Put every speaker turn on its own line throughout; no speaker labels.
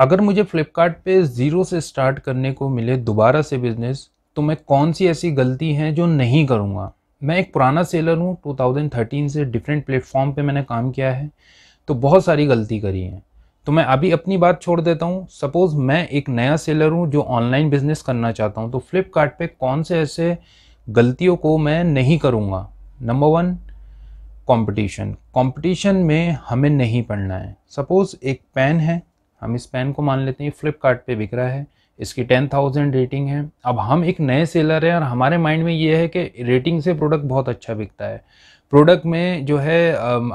अगर मुझे फ्लिपकार्ट ज़ीरो से स्टार्ट करने को मिले दोबारा से बिज़नेस तो मैं कौन सी ऐसी गलती हैं जो नहीं करूँगा मैं एक पुराना सेलर हूँ 2013 से डिफरेंट प्लेटफॉर्म पे मैंने काम किया है तो बहुत सारी गलती करी है तो मैं अभी अपनी बात छोड़ देता हूँ सपोज़ मैं एक नया सेलर हूँ जो ऑनलाइन बिज़नेस करना चाहता हूँ तो फ्लिपकार्ट पे कौन से ऐसे गलतियों को मैं नहीं करूँगा नंबर वन कंपटीशन कंपटीशन में हमें नहीं पढ़ना है सपोज़ एक पेन है हम इस पेन को मान लेते हैं फ्लिपकार्ट पे बिक रहा है इसकी टेन थाउजेंड रेटिंग है अब हम एक नए सेलर हैं और हमारे माइंड में ये है कि रेटिंग से प्रोडक्ट बहुत अच्छा बिकता है प्रोडक्ट में जो है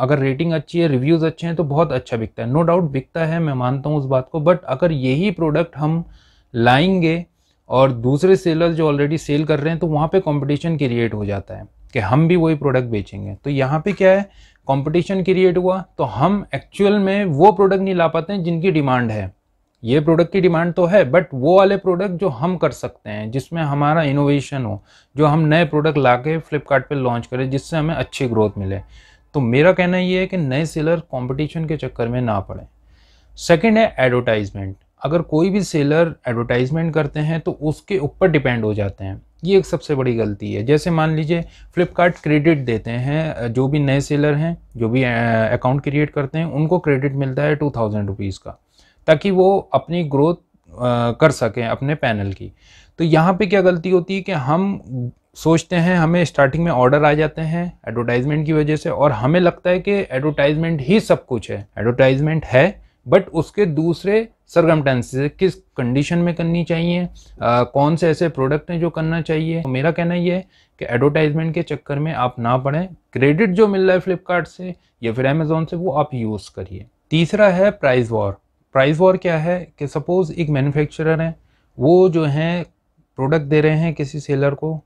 अगर रेटिंग अच्छी है रिव्यूज़ अच्छे हैं तो बहुत अच्छा बिकता है नो no डाउट बिकता है मैं मानता हूँ उस बात को बट अगर यही प्रोडक्ट हम लाएंगे और दूसरे सेलर जो ऑलरेडी सेल कर रहे हैं तो वहाँ पे कंपटीशन क्रिएट हो जाता है कि हम भी वही प्रोडक्ट बेचेंगे तो यहाँ पे क्या है कंपटीशन क्रिएट हुआ तो हम एक्चुअल में वो प्रोडक्ट नहीं ला पाते हैं जिनकी डिमांड है ये प्रोडक्ट की डिमांड तो है बट वो वाले प्रोडक्ट जो हम कर सकते हैं जिसमें हमारा इनोवेशन हो जो हम नए प्रोडक्ट ला के फ्लिपकार्ट लॉन्च करें जिससे हमें अच्छी ग्रोथ मिले तो मेरा कहना ये है कि नए सेलर कॉम्पिटिशन के चक्कर में ना पड़े सेकेंड है एडवर्टाइजमेंट अगर कोई भी सेलर एडवर्टाइजमेंट करते हैं तो उसके ऊपर डिपेंड हो जाते हैं ये एक सबसे बड़ी गलती है जैसे मान लीजिए फ्लिपकार्ट क्रेडिट देते हैं जो भी नए सेलर हैं जो भी अकाउंट क्रिएट करते हैं उनको क्रेडिट मिलता है टू थाउजेंड रुपीज़ का ताकि वो अपनी ग्रोथ कर सकें अपने पैनल की तो यहाँ पे क्या गलती होती है कि हम सोचते हैं हमें स्टार्टिंग में ऑर्डर आ जाते हैं एडवर्टाइजमेंट की वजह से और हमें लगता है कि एडवर्टाइजमेंट ही सब कुछ है एडवर्टाइजमेंट है बट उसके दूसरे सरगमटेंसेज किस कंडीशन में करनी चाहिए आ, कौन से ऐसे प्रोडक्ट हैं जो करना चाहिए तो मेरा कहना ये है कि एडवर्टाइजमेंट के चक्कर में आप ना पढ़ें क्रेडिट जो मिल रहा है फ्लिपकार्ट से या फिर अमेजोन से वो आप यूज़ करिए तीसरा है प्राइस वॉर प्राइस वॉर क्या है कि सपोज़ एक मैन्युफैक्चरर है वो जो है प्रोडक्ट दे रहे हैं किसी सेलर को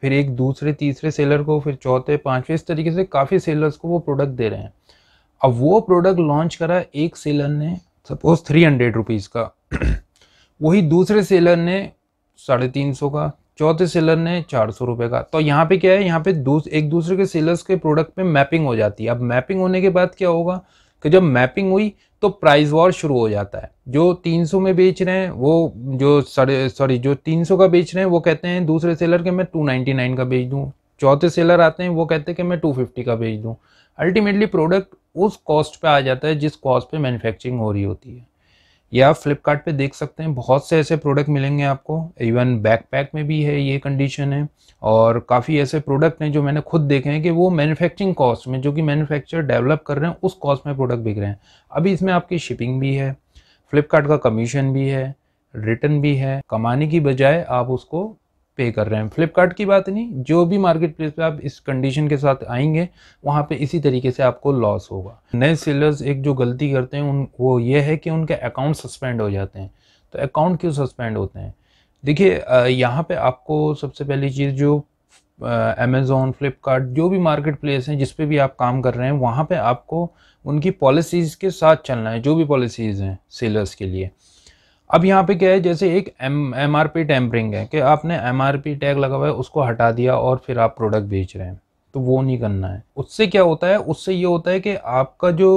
फिर एक दूसरे तीसरे सेलर को फिर चौथे पाँचवें इस तरीके से काफ़ी सेलर्स को वो प्रोडक्ट दे रहे हैं अब वो प्रोडक्ट लॉन्च करा एक सेलर ने सपोज थ्री हंड्रेड रुपीज़ का वही दूसरे सेलर ने साढ़े तीन सौ का चौथे सेलर ने चार सौ रुपये का तो यहाँ पे क्या है यहाँ पे दूस, एक दूसरे के सेलर्स के प्रोडक्ट पे मैपिंग हो जाती है अब मैपिंग होने के बाद क्या होगा कि जब मैपिंग हुई तो प्राइस वॉर शुरू हो जाता है जो तीन सौ में बेच रहे हैं वो जो साढ़े सॉरी जो तीन सौ का बेच रहे हैं वो कहते हैं दूसरे सेलर के मैं टू नाइन्टी नाइन का बेच दूँ चौथे सेलर आते हैं वो कहते हैं कि मैं टू फिफ्टी का बेच दूँ अल्टीमेटली प्रोडक्ट उस कॉस्ट पे आ जाता है जिस कॉस्ट पे मैन्युफैक्चरिंग हो रही होती है या आप फ्लिपकार्ट देख सकते हैं बहुत से ऐसे प्रोडक्ट मिलेंगे आपको इवन बैकपैक में भी है ये कंडीशन है और काफ़ी ऐसे प्रोडक्ट हैं जो मैंने खुद देखे हैं कि वो मैन्युफैक्चरिंग कॉस्ट में जो कि मैन्युफैक्चर डेवलप कर रहे हैं उस कॉस्ट में प्रोडक्ट बिक रहे हैं अभी इसमें आपकी शिपिंग भी है फ्लिपकार्ट का कमीशन भी है रिटर्न भी है कमाने की बजाय आप उसको पे कर रहे हैं फ्लिपकार्ट की बात नहीं जो भी मार्केट प्लेस पर आप इस कंडीशन के साथ आएंगे वहाँ पे इसी तरीके से आपको लॉस होगा नए सेलर्स एक जो गलती करते हैं उन वो ये है कि उनके अकाउंट सस्पेंड हो जाते हैं तो अकाउंट क्यों सस्पेंड होते हैं देखिए यहाँ पे आपको सबसे पहली चीज़ जो अमेज़ोन फ्लिपकार्ट जो भी मार्केट प्लेस हैं जिस भी आप काम कर रहे हैं वहाँ पर आपको उनकी पॉलिसीज़ के साथ चलना है जो भी पॉलिसीज़ हैं सेलर्स के लिए अब यहाँ पे क्या है जैसे एक M M R P tampering है कि आपने एम आर पी टैग लगा हुआ है उसको हटा दिया और फिर आप प्रोडक्ट बेच रहे हैं तो वो नहीं करना है उससे क्या होता है उससे ये होता है कि आपका जो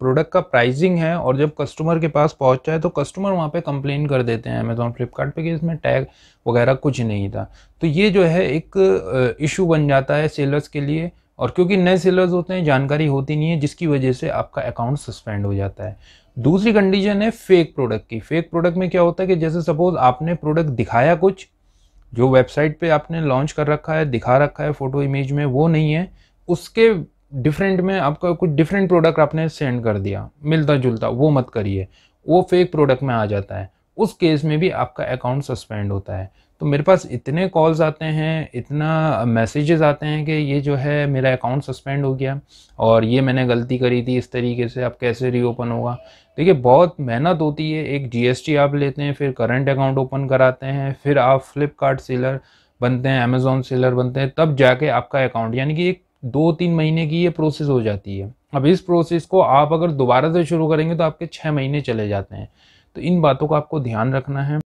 प्रोडक्ट का प्राइसिंग है और जब कस्टमर के पास पहुँच है तो कस्टमर वहाँ पे कंप्लेन कर देते हैं अमेज़ोन फ्लिपकार्ट कि इसमें टैग वगैरह कुछ नहीं था तो ये जो है एक इशू बन जाता है सेलर्स के लिए और क्योंकि नए सेलर्स होते हैं जानकारी होती नहीं है जिसकी वजह से आपका अकाउंट सस्पेंड हो जाता है दूसरी कंडीशन है फेक प्रोडक्ट की फेक प्रोडक्ट में क्या होता है कि जैसे सपोज आपने प्रोडक्ट दिखाया कुछ जो वेबसाइट पे आपने लॉन्च कर रखा है दिखा रखा है फ़ोटो इमेज में वो नहीं है उसके डिफरेंट में आपका कुछ डिफरेंट प्रोडक्ट आपने सेंड कर दिया मिलता जुलता वो मत करिए वो फेक प्रोडक्ट में आ जाता है उस केस में भी आपका अकाउंट सस्पेंड होता है तो मेरे पास इतने कॉल्स आते हैं इतना मैसेजेस आते हैं कि ये जो है मेरा अकाउंट सस्पेंड हो गया और ये मैंने गलती करी थी इस तरीके से अब कैसे रीओपन होगा देखिए बहुत मेहनत होती है एक जीएसटी आप लेते हैं फिर करंट अकाउंट ओपन कराते हैं फिर आप फ्लिपकार्ट सेलर बनते हैं अमेजोन सेलर बनते हैं तब जाके आपका अकाउंट यानी कि एक दो तीन महीने की ये प्रोसेस हो जाती है अब इस प्रोसेस को आप अगर दोबारा से शुरू करेंगे तो आपके छः महीने चले जाते हैं तो इन बातों का आपको ध्यान रखना है